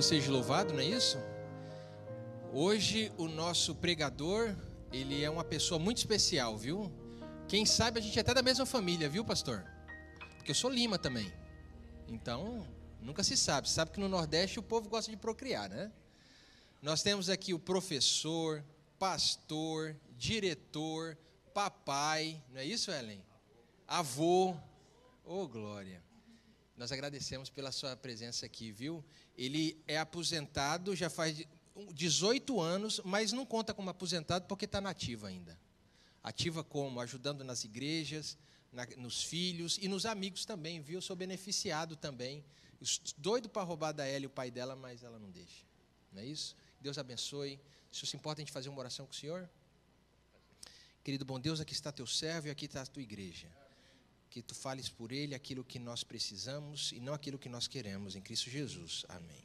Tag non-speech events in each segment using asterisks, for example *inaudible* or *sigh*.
Deus seja louvado, não é isso? Hoje o nosso pregador, ele é uma pessoa muito especial, viu? Quem sabe a gente é até da mesma família, viu, pastor? Porque eu sou Lima também. Então, nunca se sabe. sabe que no Nordeste o povo gosta de procriar, né? Nós temos aqui o professor, pastor, diretor, papai, não é isso, Helen? Avô. Ô, oh, glória. Nós agradecemos pela sua presença aqui, viu? Ele é aposentado, já faz 18 anos, mas não conta como aposentado porque está ativa ainda. Ativa como? Ajudando nas igrejas, na, nos filhos e nos amigos também, viu? sou beneficiado também. Doido para roubar da Ela e o pai dela, mas ela não deixa. Não é isso? Deus abençoe. Se você importa a gente fazer uma oração com o Senhor? Querido bom Deus, aqui está teu servo e aqui está a tua igreja que tu fales por ele aquilo que nós precisamos e não aquilo que nós queremos, em Cristo Jesus. Amém.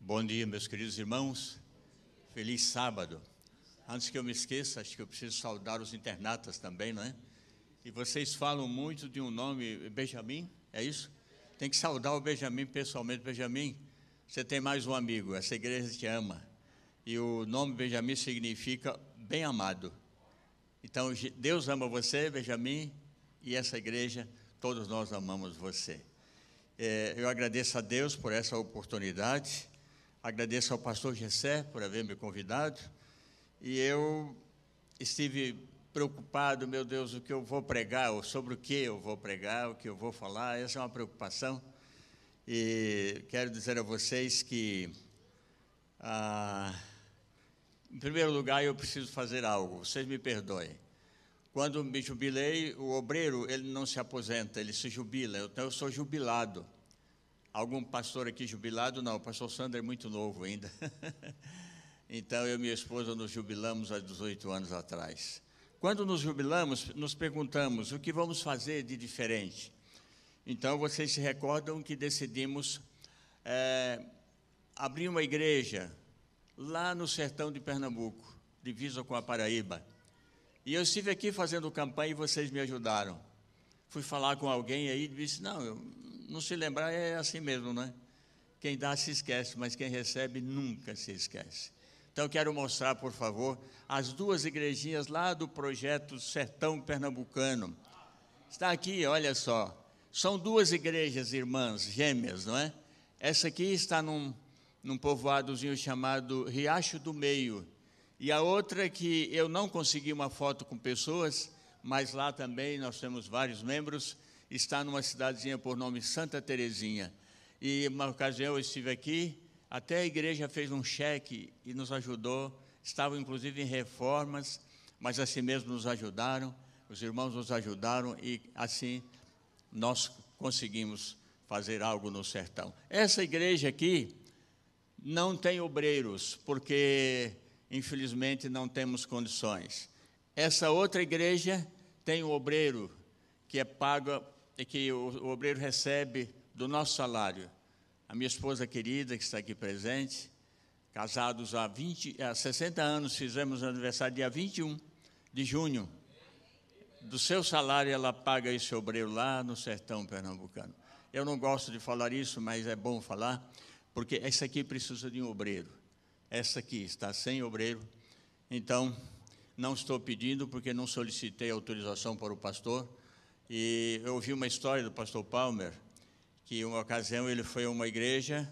Bom dia, meus queridos irmãos. Feliz sábado. Antes que eu me esqueça, acho que eu preciso saudar os internatas também, não é? E vocês falam muito de um nome, Benjamin, é isso? Tem que saudar o Benjamin pessoalmente. Benjamin, você tem mais um amigo, essa igreja te ama. E o nome Benjamin significa bem amado. Então, Deus ama você, Benjamin, e essa igreja, todos nós amamos você. É, eu agradeço a Deus por essa oportunidade, agradeço ao pastor Gessé por haver me convidado, e eu estive preocupado, meu Deus, o que eu vou pregar, ou sobre o que eu vou pregar, o que eu vou falar, essa é uma preocupação. E quero dizer a vocês que ah, em primeiro lugar, eu preciso fazer algo, vocês me perdoem. Quando me jubilei, o obreiro, ele não se aposenta, ele se jubila. Então, eu sou jubilado. Algum pastor aqui jubilado? Não, o pastor Sandro é muito novo ainda. *laughs* então, eu e minha esposa nos jubilamos há 18 anos atrás. Quando nos jubilamos, nos perguntamos o que vamos fazer de diferente. Então, vocês se recordam que decidimos é, abrir uma igreja, lá no sertão de Pernambuco, divisa com a Paraíba. E eu estive aqui fazendo campanha e vocês me ajudaram. Fui falar com alguém aí e disse: Não, eu, não se lembrar é assim mesmo, né? Quem dá se esquece, mas quem recebe nunca se esquece. Então eu quero mostrar, por favor, as duas igrejinhas lá do projeto Sertão Pernambucano. Está aqui, olha só. São duas igrejas irmãs, gêmeas, não é? Essa aqui está num, num povoadozinho chamado Riacho do Meio. E a outra que eu não consegui uma foto com pessoas, mas lá também nós temos vários membros, está numa cidadezinha por nome Santa Terezinha. E uma ocasião eu estive aqui, até a igreja fez um cheque e nos ajudou, estavam inclusive em reformas, mas assim mesmo nos ajudaram, os irmãos nos ajudaram e assim nós conseguimos fazer algo no sertão. Essa igreja aqui, não tem obreiros, porque infelizmente não temos condições. Essa outra igreja tem um obreiro que é pago, que o, o obreiro recebe do nosso salário. A minha esposa querida, que está aqui presente, casados há, 20, há 60 anos, fizemos aniversário dia 21 de junho. Do seu salário, ela paga esse obreiro lá no sertão pernambucano. Eu não gosto de falar isso, mas é bom falar porque essa aqui precisa de um obreiro, essa aqui está sem obreiro, então não estou pedindo porque não solicitei autorização para o pastor. E eu ouvi uma história do pastor Palmer, que uma ocasião ele foi a uma igreja,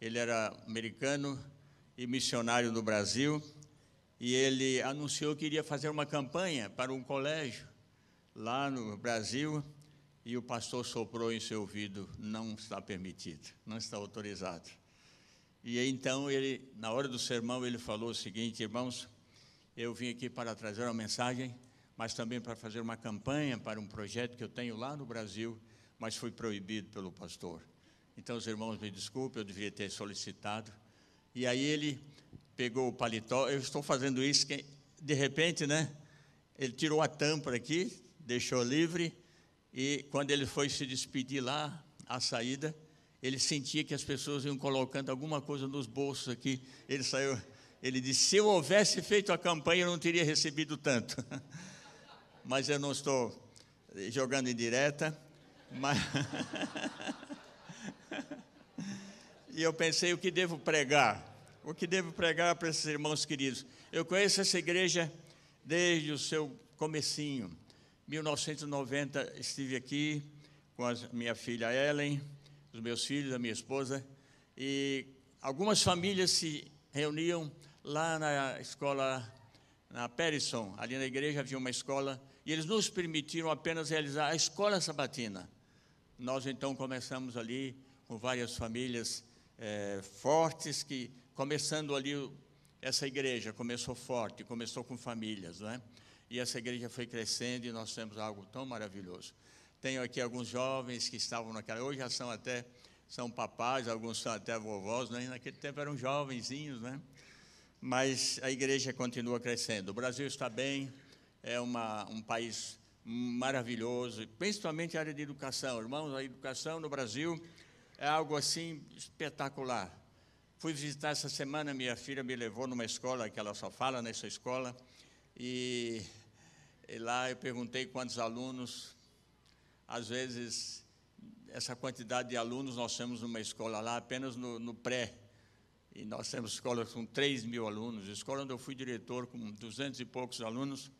ele era americano e missionário no Brasil, e ele anunciou que iria fazer uma campanha para um colégio lá no Brasil e o pastor soprou em seu ouvido, não está permitido, não está autorizado. E então ele, na hora do sermão, ele falou o seguinte, irmãos, eu vim aqui para trazer uma mensagem, mas também para fazer uma campanha para um projeto que eu tenho lá no Brasil, mas fui proibido pelo pastor. Então os irmãos me desculpem, eu devia ter solicitado. E aí ele pegou o paletó, eu estou fazendo isso, que, de repente, né? Ele tirou a tampa aqui, deixou livre e quando ele foi se despedir lá, à saída, ele sentia que as pessoas iam colocando alguma coisa nos bolsos aqui. Ele saiu, ele disse: se eu houvesse feito a campanha, eu não teria recebido tanto. *laughs* Mas eu não estou jogando em direta. Mas... *laughs* e eu pensei: o que devo pregar? O que devo pregar para esses irmãos queridos? Eu conheço essa igreja desde o seu comecinho 1990 estive aqui com a minha filha Ellen, os meus filhos, a minha esposa, e algumas famílias se reuniam lá na escola, na Perison, ali na igreja havia uma escola, e eles nos permitiram apenas realizar a escola sabatina. Nós então começamos ali com várias famílias é, fortes que, começando ali essa igreja, começou forte, começou com famílias, não é? E essa igreja foi crescendo e nós temos algo tão maravilhoso. Tenho aqui alguns jovens que estavam naquela, hoje já são até são papais, alguns são até vovós, né? naquele tempo eram jovenzinhos, né? Mas a igreja continua crescendo. O Brasil está bem, é uma, um país maravilhoso, principalmente a área de educação. Irmãos, a educação no Brasil é algo assim espetacular. Fui visitar essa semana, minha filha me levou numa escola que ela só fala nessa escola, e, e lá eu perguntei quantos alunos. Às vezes, essa quantidade de alunos nós temos numa escola lá, apenas no, no pré. E nós temos escolas com 3 mil alunos. Escola onde eu fui diretor com 200 e poucos alunos.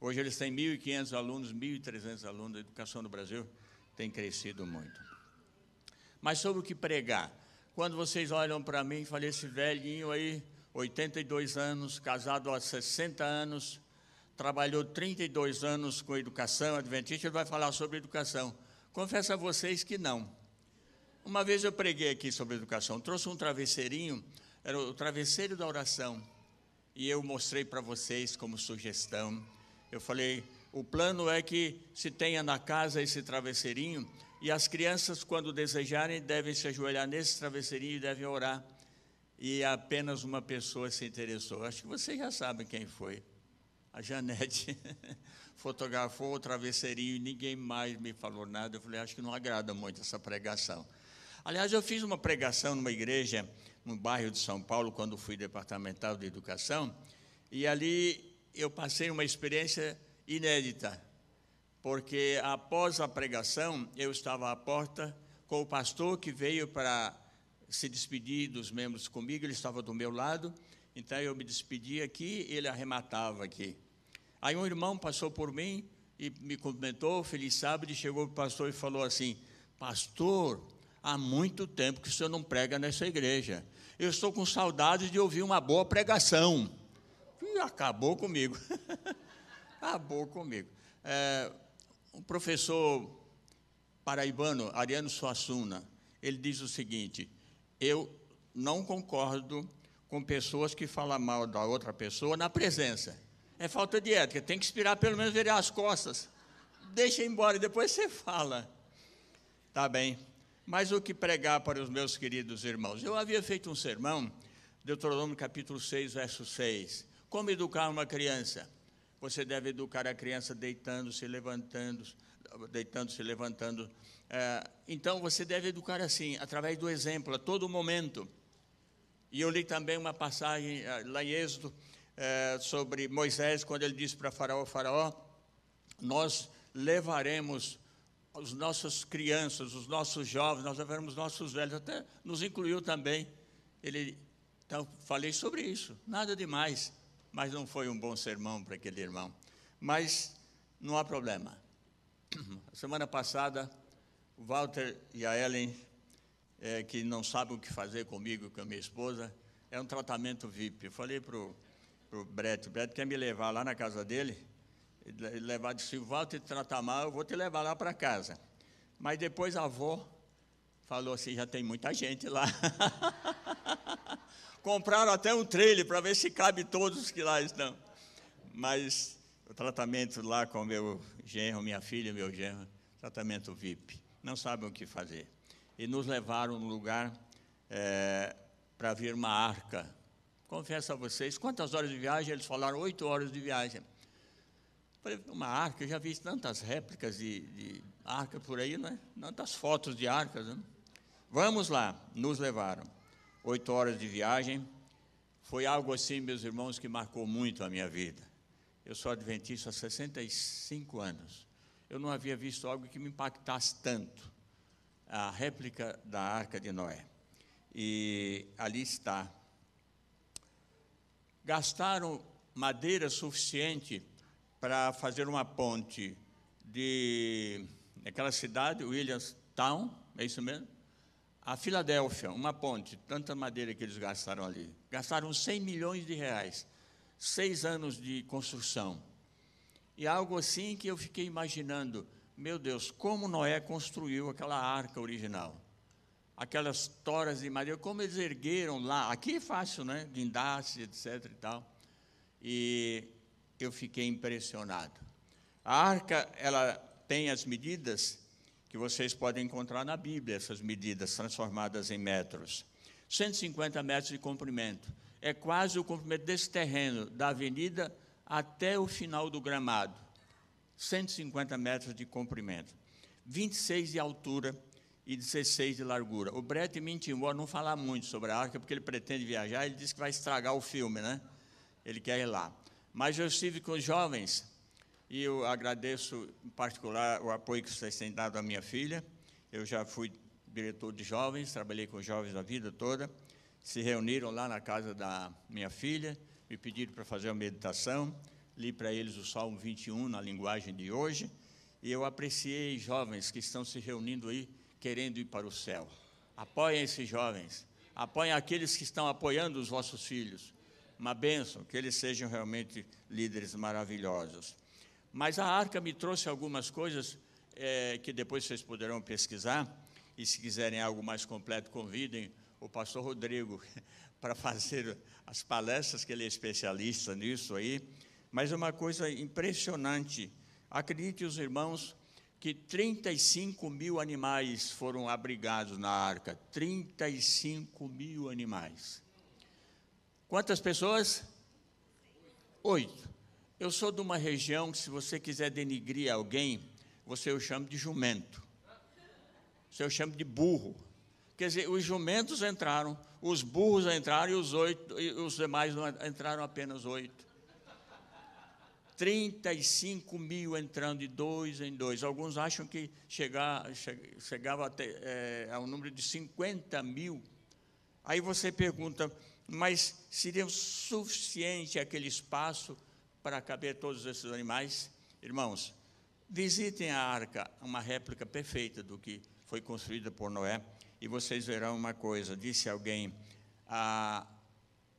Hoje eles têm 1.500 alunos, 1.300 alunos. A educação no Brasil tem crescido muito. Mas sobre o que pregar. Quando vocês olham para mim falei esse velhinho aí 82 anos, casado há 60 anos, trabalhou 32 anos com educação adventista, ele vai falar sobre educação. Confesso a vocês que não. Uma vez eu preguei aqui sobre educação, trouxe um travesseirinho, era o travesseiro da oração, e eu mostrei para vocês como sugestão. Eu falei, o plano é que se tenha na casa esse travesseirinho, e as crianças, quando desejarem, devem se ajoelhar nesse travesseirinho e devem orar e apenas uma pessoa se interessou. Acho que vocês já sabem quem foi. A Janete *laughs* fotografou o travesseirinho e ninguém mais me falou nada. Eu falei, acho que não agrada muito essa pregação. Aliás, eu fiz uma pregação numa igreja no bairro de São Paulo, quando fui departamental de educação, e ali eu passei uma experiência inédita, porque após a pregação, eu estava à porta com o pastor que veio para se despedir dos membros comigo, ele estava do meu lado, então eu me despedi aqui, ele arrematava aqui. Aí um irmão passou por mim e me cumprimentou, feliz sábado, e chegou para o pastor e falou assim: Pastor, há muito tempo que o senhor não prega nessa igreja. Eu estou com saudade de ouvir uma boa pregação. E acabou comigo. *laughs* acabou comigo. É, o professor paraibano, Ariano Suassuna, ele diz o seguinte: eu não concordo com pessoas que falam mal da outra pessoa na presença. É falta de ética. Tem que inspirar pelo menos virar as costas. Deixa embora e depois você fala. Tá bem. Mas o que pregar para os meus queridos irmãos? Eu havia feito um sermão, Deuteronômio capítulo 6, verso 6. Como educar uma criança? Você deve educar a criança deitando-se, levantando-se, deitando-se, levantando. É, então você deve educar assim, através do exemplo, a todo momento. E eu li também uma passagem é, lá em Êxodo é, sobre Moisés, quando ele disse para Faraó: Faraó, nós levaremos os nossos crianças, os nossos jovens, nós levaremos nossos velhos, até nos incluiu também. Ele, então, falei sobre isso, nada demais, mas não foi um bom sermão para aquele irmão. Mas não há problema. Semana passada, o Walter e a Ellen, é, que não sabem o que fazer comigo, com a minha esposa, é um tratamento VIP. Eu falei para o Brett, o Brett quer me levar lá na casa dele, levar de se o Walter te tratar mal, eu vou te levar lá para casa. Mas depois a avó falou assim, já tem muita gente lá. *laughs* Compraram até um trailer para ver se cabe todos que lá estão. Mas o tratamento lá com meu genro, minha filha, meu genro, tratamento VIP. Não sabem o que fazer. E nos levaram um lugar é, eh, para vir uma arca. Confesso a vocês, quantas horas de viagem? Eles falaram oito horas de viagem. Falei, uma arca, eu já vi tantas réplicas de, de arca por aí, não é? Tantas fotos de arcas. Né? Vamos lá, nos levaram. Oito horas de viagem. Foi algo assim, meus irmãos, que marcou muito a minha vida. Eu sou adventista há 65 anos. Eu não havia visto algo que me impactasse tanto. A réplica da arca de Noé. E ali está. Gastaram madeira suficiente para fazer uma ponte de aquela cidade, Williamstown, é isso mesmo? A Filadélfia, uma ponte, tanta madeira que eles gastaram ali. Gastaram 100 milhões de reais seis anos de construção. E algo assim que eu fiquei imaginando, meu Deus, como Noé construiu aquela arca original. Aquelas toras de madeira, como eles ergueram lá. Aqui é fácil, né? Guindaste, etc e tal. E eu fiquei impressionado. A arca, ela tem as medidas que vocês podem encontrar na Bíblia, essas medidas transformadas em metros. 150 metros de comprimento. É quase o comprimento desse terreno, da avenida até o final do gramado. 150 metros de comprimento. 26 de altura e 16 de largura. O Brett me intimou a não falar muito sobre a arca, porque ele pretende viajar, ele disse que vai estragar o filme, né? Ele quer ir lá. Mas eu estive com os jovens, e eu agradeço em particular o apoio que vocês têm dado à minha filha. Eu já fui diretor de jovens, trabalhei com jovens a vida toda. Se reuniram lá na casa da minha filha, me pediram para fazer uma meditação, li para eles o Salmo 21 na linguagem de hoje, e eu apreciei jovens que estão se reunindo aí querendo ir para o céu. Apoiem esses jovens, apoiem aqueles que estão apoiando os vossos filhos. Uma bênção, que eles sejam realmente líderes maravilhosos. Mas a arca me trouxe algumas coisas é, que depois vocês poderão pesquisar e se quiserem algo mais completo, convidem o pastor Rodrigo *laughs* para fazer as palestras, que ele é especialista nisso aí. Mas é uma coisa impressionante. Acredite, os irmãos, que 35 mil animais foram abrigados na arca. 35 mil animais. Quantas pessoas? Oito. Eu sou de uma região que, se você quiser denigrir alguém, você o chama de jumento. Isso eu chamo de burro. Quer dizer, os jumentos entraram, os burros entraram e os, oito, e os demais entraram apenas oito. 35 mil entrando de dois em dois. Alguns acham que chegar, chegava até é, a um número de 50 mil. Aí você pergunta, mas seria suficiente aquele espaço para caber todos esses animais? Irmãos, visitem a arca, uma réplica perfeita do que foi construída por Noé. E vocês verão uma coisa: disse alguém, ah,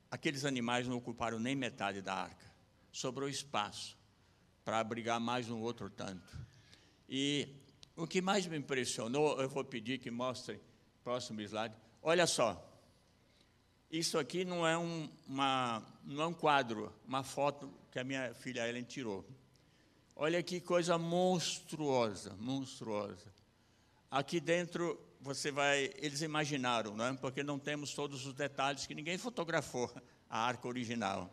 aqueles animais não ocuparam nem metade da arca, sobrou espaço para abrigar mais um outro tanto. E o que mais me impressionou, eu vou pedir que mostrem, próximo slide, olha só. Isso aqui não é, um, uma, não é um quadro, uma foto que a minha filha Ellen tirou. Olha que coisa monstruosa, monstruosa. Aqui dentro você vai, eles imaginaram, não é? porque não temos todos os detalhes que ninguém fotografou a arca original.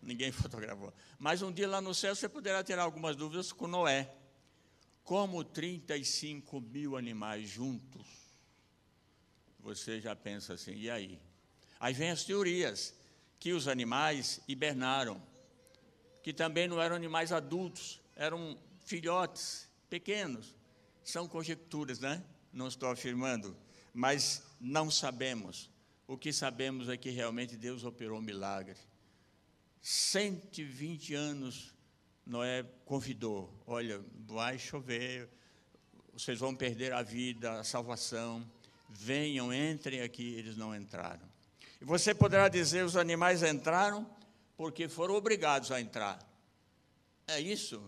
Ninguém *laughs* fotografou. Mas um dia lá no céu você poderá ter algumas dúvidas com Noé. Como 35 mil animais juntos? Você já pensa assim, e aí? Aí vem as teorias que os animais hibernaram, que também não eram animais adultos, eram filhotes pequenos. São conjecturas, né? Não estou afirmando, mas não sabemos. O que sabemos é que realmente Deus operou um milagre. 120 anos Noé convidou: olha, vai chover, vocês vão perder a vida, a salvação, venham, entrem aqui. Eles não entraram. E você poderá dizer: os animais entraram porque foram obrigados a entrar. É isso?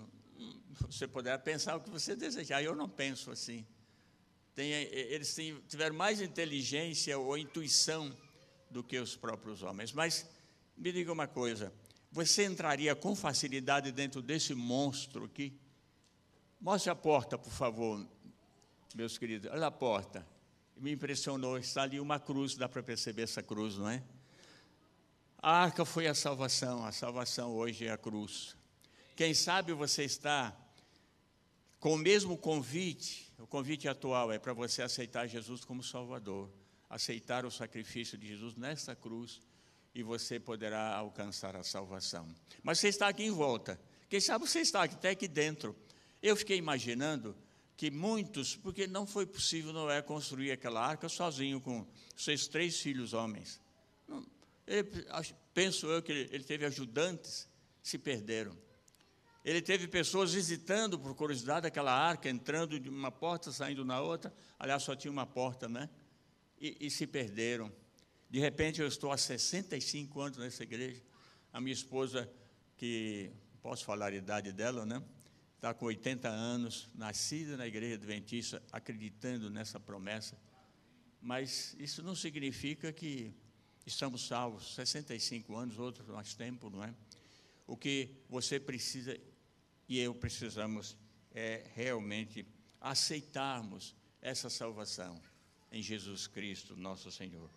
você poderá pensar o que você desejar. Eu não penso assim. Tem, eh, eh, eles têm, tiveram mais inteligência ou intuição do que os próprios homens. Mas me diga uma coisa: você entraria com facilidade dentro desse monstro aqui? Mostre a porta, por favor, meus queridos. Olha a porta. Me impressionou, está ali uma cruz, dá para perceber essa cruz, não é? A arca foi a salvação, a salvação hoje é a cruz. Quem sabe você está com o mesmo convite, o convite atual é para você aceitar Jesus como Salvador, aceitar o sacrifício de Jesus nesta cruz e você poderá alcançar a salvação. Mas você está aqui em volta. Quem sabe você está até aqui dentro. Eu fiquei imaginando que muitos, porque não foi possível Noé construir aquela arca sozinho com seus três filhos homens. Não, ele, penso eu que ele teve ajudantes, se perderam. Ele teve pessoas visitando, por curiosidade, aquela arca, entrando de uma porta, saindo na outra. Aliás, só tinha uma porta, né? E, e se perderam. De repente, eu estou há 65 anos nessa igreja. A minha esposa, que posso falar a idade dela, né? Está com 80 anos, nascida na igreja adventista, acreditando nessa promessa. Mas isso não significa que estamos salvos. 65 anos, outros mais tempo, não é? O que você precisa e eu precisamos é, realmente aceitarmos essa salvação em Jesus Cristo, nosso Senhor.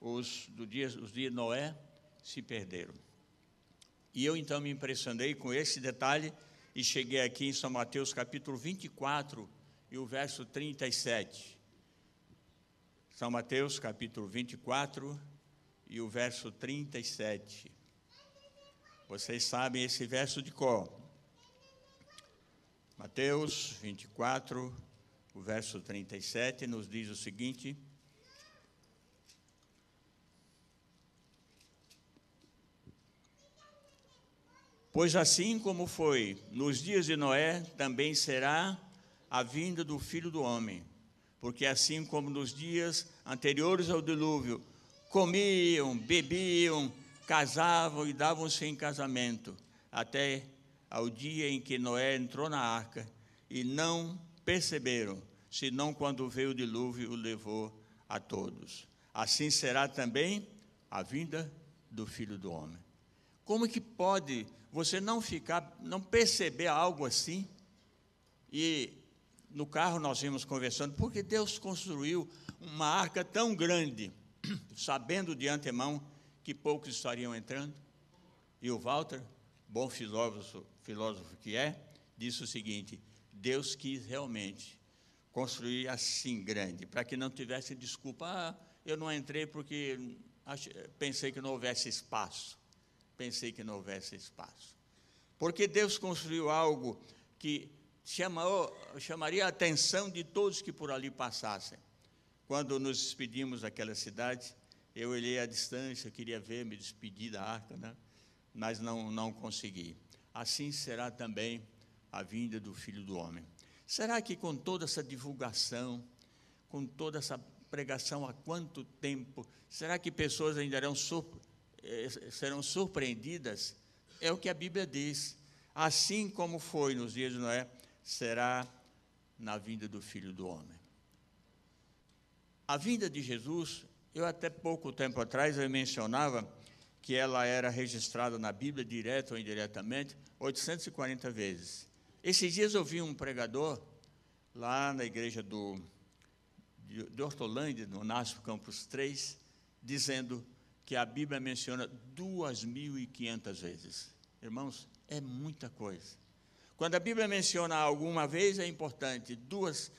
Os, do dia, os de Noé se perderam. E eu então me impressionei com esse detalhe e cheguei aqui em São Mateus capítulo 24 e o verso 37. São Mateus capítulo 24 e o verso 37. Vocês sabem esse verso de cor. Mateus 24, o verso 37, nos diz o seguinte. Pois assim como foi nos dias de Noé, também será a vinda do filho do homem. Porque assim como nos dias anteriores ao dilúvio, comiam, bebiam, casavam e davam-se em casamento, até ao dia em que Noé entrou na arca e não perceberam, senão quando veio o dilúvio o levou a todos. Assim será também a vinda do Filho do Homem. Como que pode você não ficar, não perceber algo assim? E no carro nós vimos conversando, porque Deus construiu uma arca tão grande, *clears throat* sabendo de antemão que poucos estariam entrando. E o Walter, bom filósofo, filósofo que é, disse o seguinte: Deus quis realmente construir assim grande, para que não tivesse desculpa. Ah, eu não entrei porque pensei que não houvesse espaço. Pensei que não houvesse espaço. Porque Deus construiu algo que chamou, chamaria a atenção de todos que por ali passassem. Quando nos despedimos daquela cidade, eu olhei à distância, queria ver, me despedir da arca, né? mas não, não consegui assim será também a vinda do Filho do Homem. Será que com toda essa divulgação, com toda essa pregação há quanto tempo, será que pessoas ainda eh, serão surpreendidas? É o que a Bíblia diz. Assim como foi nos dias de Noé, será na vinda do Filho do Homem. A vinda de Jesus, eu até pouco tempo atrás eu mencionava que ela era registrada na Bíblia, direto ou indiretamente, 840 vezes. Esses dias eu vi um pregador lá na igreja do, de, de Hortolândia, no Nasco Campos 3, dizendo que a Bíblia menciona 2.500 vezes. Irmãos, é muita coisa. Quando a Bíblia menciona alguma vez é importante, duas,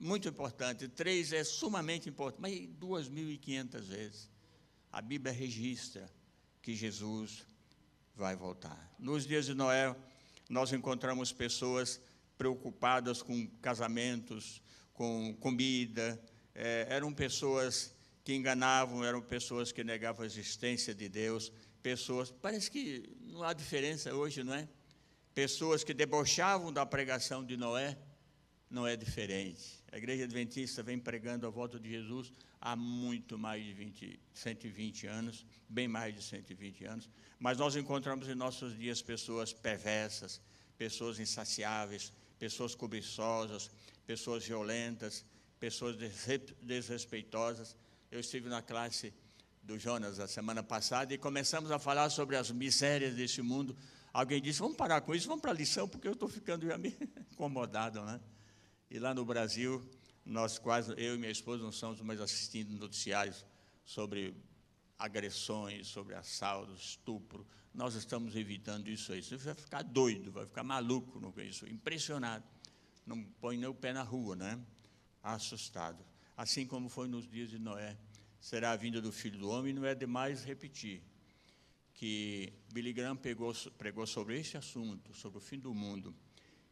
muito importante, três é sumamente importante, mas 2.500 vezes. A Bíblia registra que Jesus vai voltar. Nos dias de Noé, nós encontramos pessoas preocupadas com casamentos, com comida, é, eram pessoas que enganavam, eram pessoas que negavam a existência de Deus, pessoas, parece que não há diferença hoje, não é? Pessoas que debochavam da pregação de Noé, não é diferente. A igreja adventista vem pregando a volta de Jesus há muito mais de 20, 120 anos, bem mais de 120 anos, mas nós encontramos em nossos dias pessoas perversas, pessoas insaciáveis, pessoas cobiçosas, pessoas violentas, pessoas desrespeitosas. Eu estive na classe do Jonas a semana passada e começamos a falar sobre as misérias desse mundo. Alguém disse: "Vamos parar com isso, vamos para a lição, porque eu estou ficando já meio *laughs* incomodado, né?" E lá no Brasil, nós quase, eu e minha esposa, não somos mais assistindo noticiários sobre agressões, sobre assaltos, estupro. Nós estamos evitando isso aí. Você vai ficar doido, vai ficar maluco com isso, impressionado. Não põe nem o pé na rua, né? Assustado. Assim como foi nos dias de Noé. Será a vinda do Filho do Homem, não é demais repetir que Billy Graham pegou, pregou sobre este assunto, sobre o fim do mundo.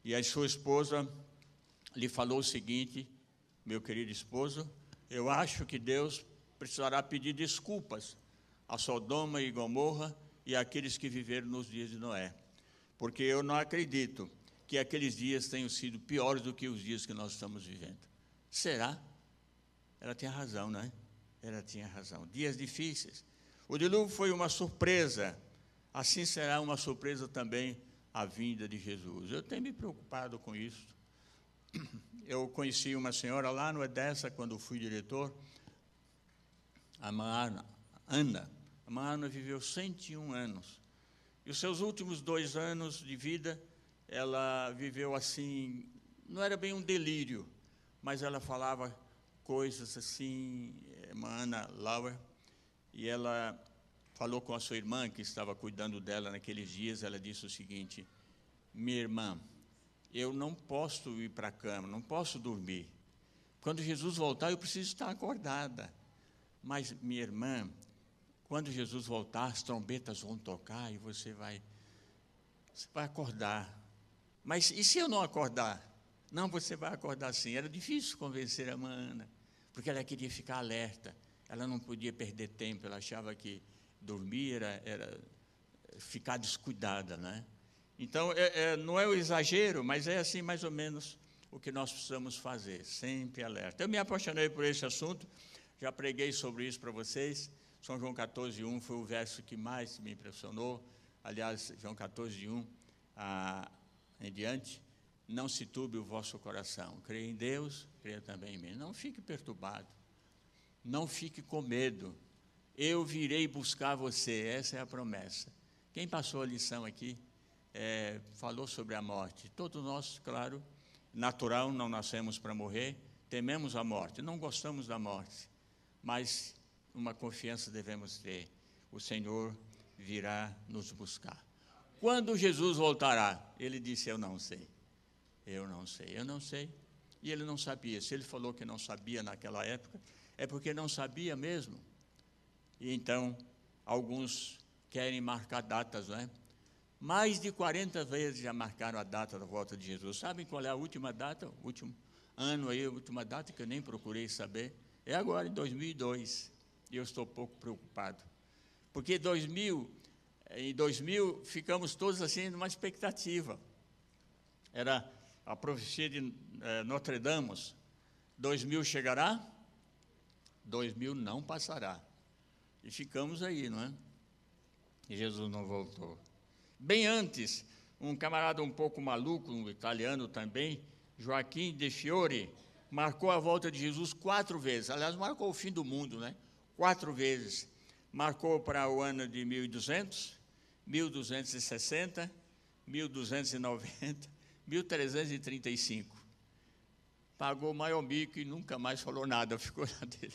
E a sua esposa lhe falou o seguinte: meu querido esposo, eu acho que Deus precisará pedir desculpas a Sodoma e Gomorra e àqueles que viveram nos dias de Noé, porque eu não acredito que aqueles dias tenham sido piores do que os dias que nós estamos vivendo. Será? Ela tinha razão, não é? Ela tinha razão. Dias difíceis. O dilúvio foi uma surpresa. Assim será uma surpresa também a vinda de Jesus. Eu tenho me preocupado com isso eu conheci uma senhora lá no Edessa, quando fui diretor, a Maana, Ana. A Ana viveu 101 anos. E os seus últimos dois anos de vida, ela viveu assim, não era bem um delírio, mas ela falava coisas assim, eh, Ana Lauer, e ela falou com a sua irmã, que estava cuidando dela naqueles dias, ela disse o seguinte, minha irmã, eu não posso ir para a cama, não posso dormir. Quando Jesus voltar, eu preciso estar acordada. Mas, minha irmã, quando Jesus voltar, as trombetas vão tocar e você vai, você vai acordar. Mas e se eu não acordar? Não, você vai acordar sim. Era difícil convencer a Ana, porque ela queria ficar alerta. Ela não podia perder tempo, ela achava que dormir era, era ficar descuidada, né? Então, é, é, não é o exagero, mas é assim mais ou menos o que nós precisamos fazer, sempre alerta. Eu me apaixonei por esse assunto, já preguei sobre isso para vocês. São João 14, 1 foi o verso que mais me impressionou. Aliás, João 14, 1 a, em diante. Não se turbe o vosso coração. Creia em Deus, creia também em mim. Não fique perturbado. Não fique com medo. Eu virei buscar você. Essa é a promessa. Quem passou a lição aqui? é, falou sobre a morte. Todos nós, claro, natural, não nascemos para morrer, tememos a morte, não gostamos da morte, mas uma confiança devemos ter: o Senhor virá nos buscar. Quando Jesus voltará? Ele disse: Eu não sei. Eu não sei, eu não sei. E ele não sabia. Se ele falou que não sabia naquela época, é porque não sabia mesmo. E então, alguns querem marcar datas, não é? Mais de 40 vezes já marcaram a data da volta de Jesus. Sabem qual é a última data, o último ano aí, a última data que eu nem procurei saber? É agora, em 2002. E eu estou pouco preocupado. Porque 2000, em 2000 ficamos todos assim numa expectativa. Era a profecia de é, eh, Notre Dame. 2000 chegará, 2000 não passará. E ficamos aí, não é? E Jesus não voltou. Bem antes, um camarada um pouco maluco, um italiano também, Joaquim De Fiore, marcou a volta de Jesus quatro vezes. Aliás, marcou o fim do mundo, né? Quatro vezes. Marcou para o ano de 1200, 1260, 1290, 1335. Pagou o maior mico e nunca mais falou nada, *laughs* ficou na dele.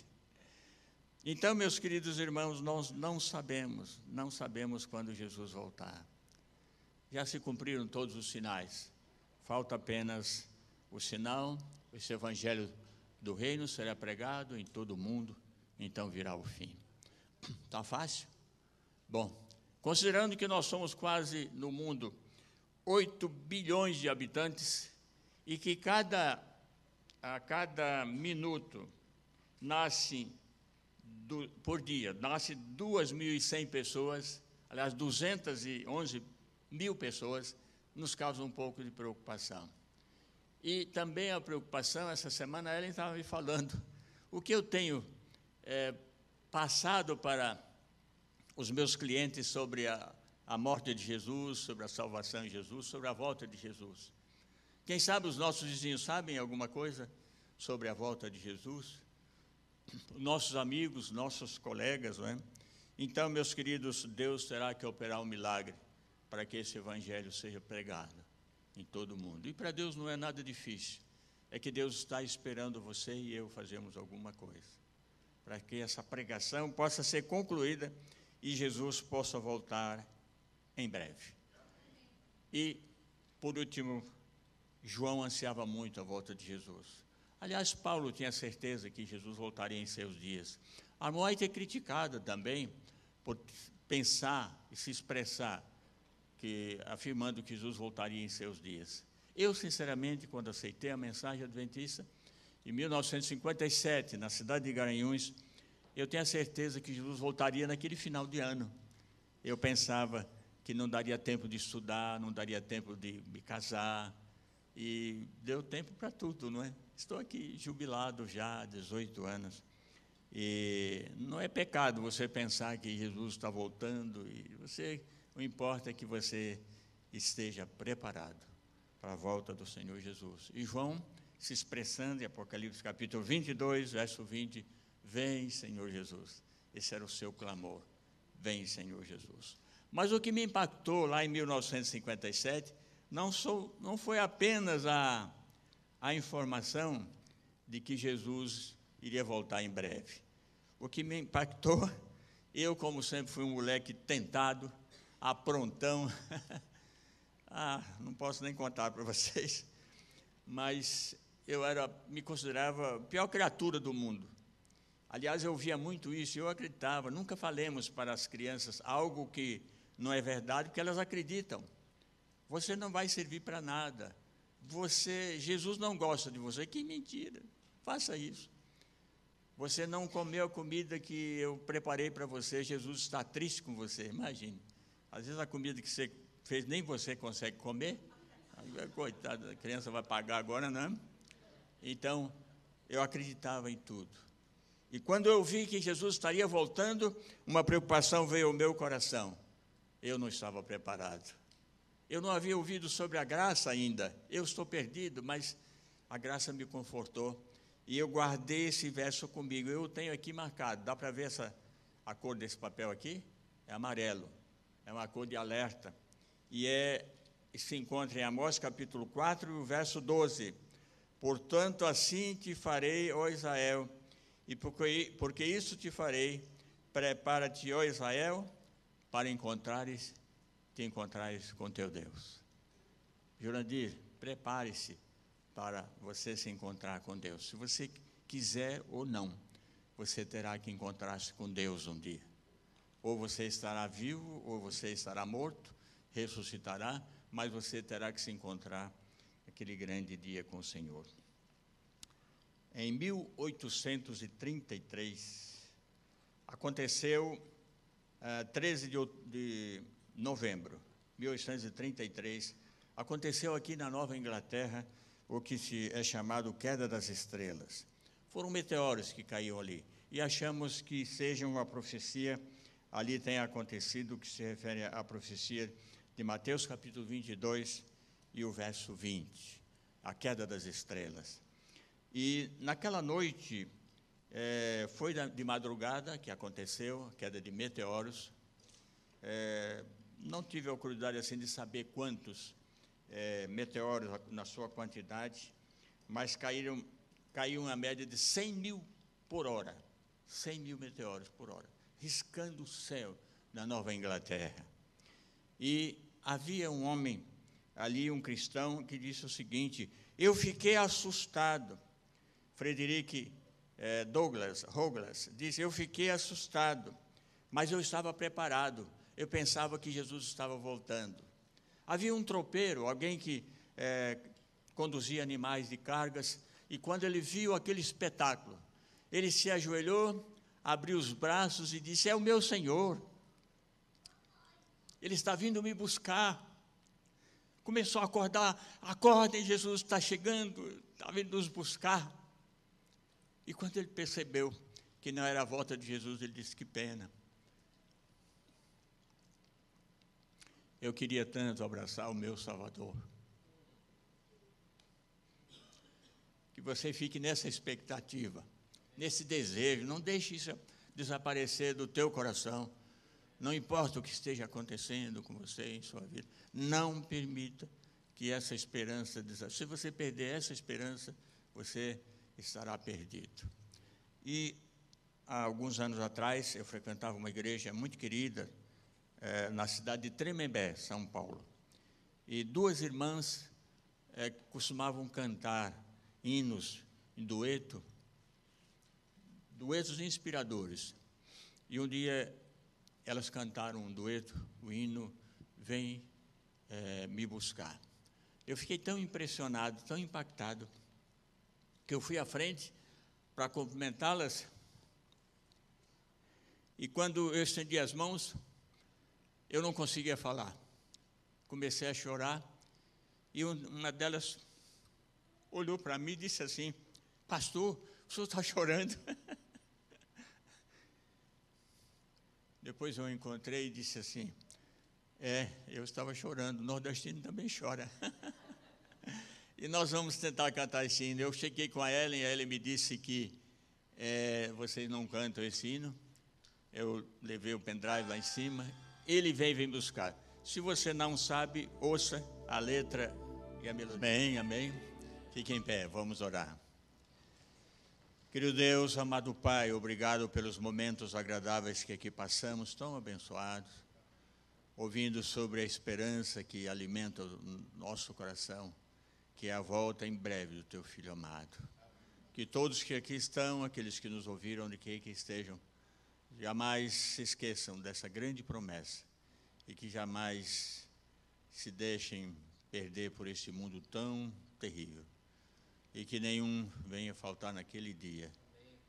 Então, meus queridos irmãos, nós não sabemos, não sabemos quando Jesus voltar já se cumpriram todos os sinais. Falta apenas o sinal, esse evangelho do reino será pregado em todo o mundo, então virá o fim. Está *clears throat* fácil? Bom, considerando que nós somos quase no mundo 8 bilhões de habitantes e que cada, a cada minuto nasce do, por dia, nasce 2.100 pessoas, aliás, 211 pessoas mil pessoas, nos causa um pouco de preocupação. E também a preocupação, essa semana a Ellen estava me falando, o que eu tenho é, passado para os meus clientes sobre a, a morte de Jesus, sobre a salvação de Jesus, sobre a volta de Jesus. Quem sabe os nossos vizinhos sabem alguma coisa sobre a volta de Jesus? Nossos amigos, nossos colegas, não é? Então, meus queridos, Deus terá que operar um milagre para que esse evangelho seja pregado em todo o mundo. E para Deus não é nada difícil. É que Deus está esperando você e eu fazermos alguma coisa, para que essa pregação possa ser concluída e Jesus possa voltar em breve. E, por último, João ansiava muito a volta de Jesus. Aliás, Paulo tinha certeza que Jesus voltaria em seus dias. A morte é criticada também por pensar e se expressar que, afirmando que Jesus voltaria em seus dias. Eu, sinceramente, quando aceitei a mensagem adventista, em 1957, na cidade de Garanhuns, eu tenho a certeza que Jesus voltaria naquele final de ano. Eu pensava que não daria tempo de estudar, não daria tempo de me casar, e deu tempo para tudo, não é? Estou aqui jubilado já há 18 anos. E não é pecado você pensar que Jesus está voltando e você o importante é que você esteja preparado para a volta do Senhor Jesus. E João, se expressando em Apocalipse capítulo 22, verso 20, vem, Senhor Jesus. Esse era o seu clamor. Vem, Senhor Jesus. Mas o que me impactou lá em 1957 não, sou, não foi apenas a, a informação de que Jesus iria voltar em breve. O que me impactou, *laughs* eu, como sempre, fui um moleque tentado, aprontão. *laughs* ah, não posso nem contar para vocês. Mas eu era, me considerava a pior criatura do mundo. Aliás, eu via muito isso e eu acreditava. Nunca falemos para as crianças algo que não é verdade, porque elas acreditam. Você não vai servir para nada. Você, Jesus não gosta de você. Que mentira! Faça isso. Você não comeu a comida que eu preparei para você. Jesus está triste com você. Imagine. Às vezes a comida que você fez nem você consegue comer. Coitada, a criança vai pagar agora, não? Né? Então, eu acreditava em tudo. E quando eu vi que Jesus estaria voltando, uma preocupação veio ao meu coração. Eu não estava preparado. Eu não havia ouvido sobre a graça ainda. Eu estou perdido, mas a graça me confortou. E eu guardei esse verso comigo. Eu tenho aqui marcado. Dá para ver essa, a cor desse papel aqui? É amarelo é uma cor de alerta, e é, se encontra em Amós capítulo 4, verso 12. Portanto, assim te farei, ó Israel, e porque, porque isso te farei, prepara-te, ó Israel, para encontrares, te encontrares com teu Deus. Jurandir, prepare-se para você se encontrar com Deus. Se você quiser ou não, você terá que encontrar-se com Deus um dia. Ou você estará vivo, ou você estará morto, ressuscitará, mas você terá que se encontrar aquele grande dia com o Senhor. Em 1833, aconteceu eh, 13 de, de novembro, 1833, aconteceu aqui na Nova Inglaterra o que se é chamado queda das estrelas. Foram meteoros que caíram ali e achamos que seja uma profecia ali tem acontecido o que se refere à profecia de Mateus capítulo 22 e o verso 20, a queda das estrelas. E naquela noite, é, foi de madrugada que aconteceu a queda de meteoros. É, não tive a curiosidade assim de saber quantos é, meteoros na sua quantidade, mas caíram, caiu uma média de 100 mil por hora. 100 mil meteoros por hora riscando o céu na Nova Inglaterra. E havia um homem ali, um cristão, que disse o seguinte: Eu fiquei assustado. Frederick eh, Douglas, Douglas disse: Eu fiquei assustado, mas eu estava preparado. Eu pensava que Jesus estava voltando. Havia um tropeiro, alguém que eh, conduzia animais de cargas, e quando ele viu aquele espetáculo, ele se ajoelhou abriu os braços e disse: É o meu Senhor. Ele está vindo me buscar. Começou a acordar: Acordem, Jesus está chegando, está vindo nos buscar. E quando ele percebeu que não era a volta de Jesus, ele disse: Que pena. Eu queria tanto abraçar o meu Salvador. Que você fique nessa expectativa nesse desejo. Não deixe isso desaparecer do teu coração. Não importa o que esteja acontecendo com você em sua vida, não permita que essa esperança desapareça. Se você perder essa esperança, você estará perdido. E há alguns anos atrás eu frequentava uma igreja muito querida é, na cidade de Tremembé, São Paulo. E duas irmãs é, costumavam cantar hinos em dueto duetos inspiradores. E um dia elas cantaram um dueto, o hino Vem é, Me Buscar. Eu fiquei tão impressionado, tão impactado, que eu fui à frente para cumprimentá-las. E quando eu estendi as mãos, eu não conseguia falar. Comecei a chorar e uma delas olhou para mim e disse assim: Pastor, o senhor está *laughs* chorando? Depois eu encontrei e disse assim: É, eu estava chorando, o nordestino também chora. *laughs* e nós vamos tentar cantar esse hino. Eu cheguei com a Ellen, a Ellen me disse que é, vocês não cantam esse hino. Eu levei o pendrive lá em cima. Ele vem vem buscar. Se você não sabe, ouça a letra e a melodia. Amém, amém. Fique em pé, vamos orar. Querido Deus, amado Pai, obrigado pelos momentos agradáveis que aqui passamos, tão abençoados, ouvindo sobre a esperança que alimenta o nosso coração, que é a volta em breve do Teu Filho amado. Que todos que aqui estão, aqueles que nos ouviram, onde quer que estejam, jamais se esqueçam dessa grande promessa e que jamais se deixem perder por este mundo tão terrível e que nenhum venha faltar naquele dia.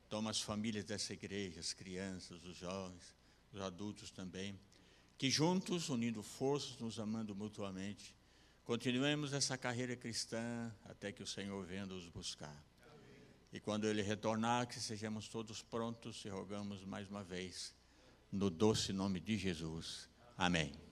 Toma as famílias dessa igreja, as crianças, os jovens, os adultos também, que juntos, unindo forças, nos amando mutuamente, continuemos essa carreira cristã até que o Senhor venha nos buscar. E quando Ele retornar, que sejamos todos prontos e rogamos mais uma vez, no doce nome de Jesus. Amém.